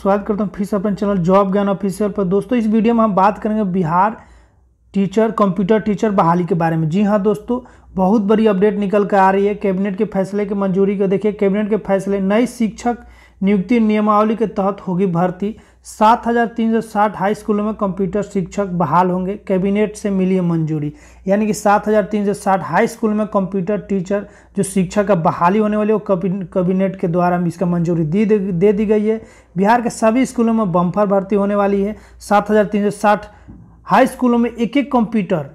स्वागत करता हूँ फिर से अपने चैनल जॉब ज्ञान ऑफिशियल पर दोस्तों इस वीडियो में हम बात करेंगे बिहार टीचर कंप्यूटर टीचर बहाली के बारे में जी हाँ दोस्तों बहुत बड़ी अपडेट निकल कर आ रही है कैबिनेट के फैसले की मंजूरी को देखिए कैबिनेट के फैसले नए शिक्षक नियुक्ति नियमावली के तहत होगी भर्ती 7,360 हाई स्कूलों में कंप्यूटर शिक्षक बहाल होंगे कैबिनेट से मिली है मंजूरी यानी कि 7,360 हाई स्कूल में कंप्यूटर टीचर जो शिक्षक का बहाली होने वाली वो कैबिनेट के द्वारा इसका मंजूरी दी दे दी गई है बिहार के सभी स्कूलों में बम्फर भर्ती होने वाली है 7,360 हाई स्कूलों में एक एक कंप्यूटर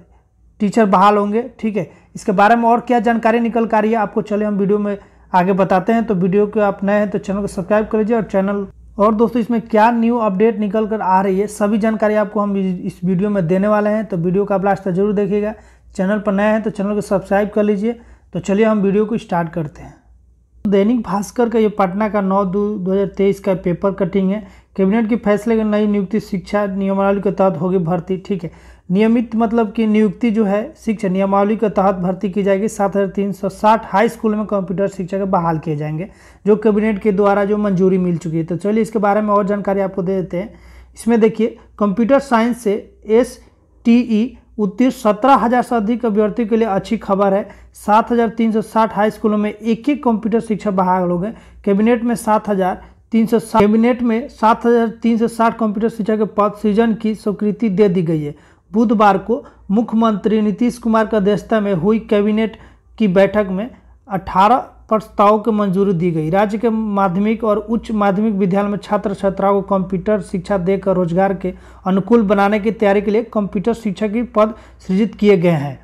टीचर बहाल होंगे ठीक है इसके बारे में और क्या जानकारी निकल कर रही है आपको चले हम वीडियो में आगे बताते हैं तो वीडियो को आप नए हैं तो चैनल को सब्सक्राइब कर लीजिए और चैनल और दोस्तों इसमें क्या न्यू अपडेट निकल कर आ रही है सभी जानकारी आपको हम इस वीडियो में देने वाले हैं तो वीडियो का आप लास्ट तक जरूर देखिएगा चैनल पर नए हैं तो चैनल को सब्सक्राइब कर लीजिए तो चलिए हम वीडियो को स्टार्ट करते हैं दैनिक भास्कर का ये पटना का नौ दो दो का पेपर कटिंग है कैबिनेट के फैसले के नई नियुक्ति शिक्षा नियमावली के तहत होगी भर्ती ठीक है नियमित मतलब कि नियुक्ति जो है शिक्षा नियमावली के तहत भर्ती की जाएगी सात हज़ार तीन सौ साठ हाई स्कूल में कंप्यूटर शिक्षक बहाल किए जाएंगे जो कैबिनेट के द्वारा जो मंजूरी मिल चुकी है तो चलिए इसके बारे में और जानकारी आपको दे देते हैं इसमें देखिए कंप्यूटर साइंस से एस टी ई उत्तीर्ण सत्रह हज़ार से अधिक अभ्यर्थियों के लिए अच्छी खबर है सात हज़ार तीन सौ साठ हाई स्कूलों में एक एक कंप्यूटर शिक्षक बहाल हो गए कैबिनेट में सात हज़ार तीन सौ कैबिनेट में सात हज़ार तीन सौ साठ कंप्यूटर शिक्षा के पद सृजन की स्वीकृति दे दी गई है बुधवार को मुख्यमंत्री नीतीश कुमार की अध्यक्षता में हुई कैबिनेट की बैठक में 18 प्रस्तावों की मंजूरी दी गई राज्य के माध्यमिक और उच्च माध्यमिक विद्यालय में छात्र छात्राओं को कंप्यूटर शिक्षा देकर रोजगार के अनुकूल बनाने की तैयारी के लिए कंप्यूटर शिक्षक के पद सृजित किए गए हैं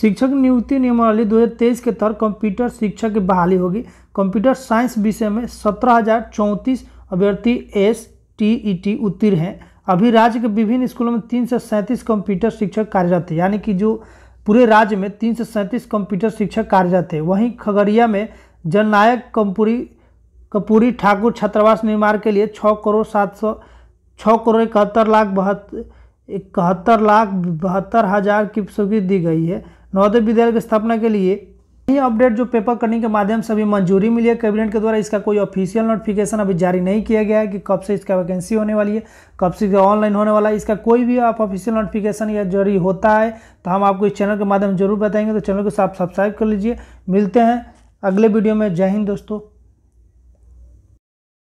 शिक्षक नियुक्ति नियमावली 2023 के तहत कंप्यूटर शिक्षा की बहाली होगी कंप्यूटर साइंस विषय में सत्रह अभ्यर्थी एस टी ई टी उत्तीर्ण हैं अभी राज्य के विभिन्न स्कूलों में तीन कंप्यूटर शिक्षक कार्यरत है यानी कि जो पूरे राज्य में तीन कंप्यूटर शिक्षक कार्यरत है वहीं खगड़िया में जननायक कंपुरी कपूरी ठाकुर छात्रावास निर्माण के लिए छः करोड़ सात सौ छः करोड़ इकहत्तर लाख बहत् इकहत्तर लाख बहत्तर हज़ार की स्वीकृति दी गई है नवोदय विद्यालय की स्थापना के लिए ये अपडेट जो पेपर कटिंग के माध्यम से अभी मंजूरी मिली है कैबिनेट के द्वारा इसका कोई ऑफिशियल नोटिफिकेशन अभी जारी नहीं किया गया है कि कब से इसका वैकेंसी होने वाली है कब से ऑनलाइन होने वाला है इसका कोई भी आप ऑफिशियल नोटिफिकेशन या जारी होता है तो हम आपको इस चैनल के माध्यम जरूर बताएंगे तो चैनल को आप सब्सक्राइब कर लीजिए मिलते हैं अगले वीडियो में जय हिंद दोस्तों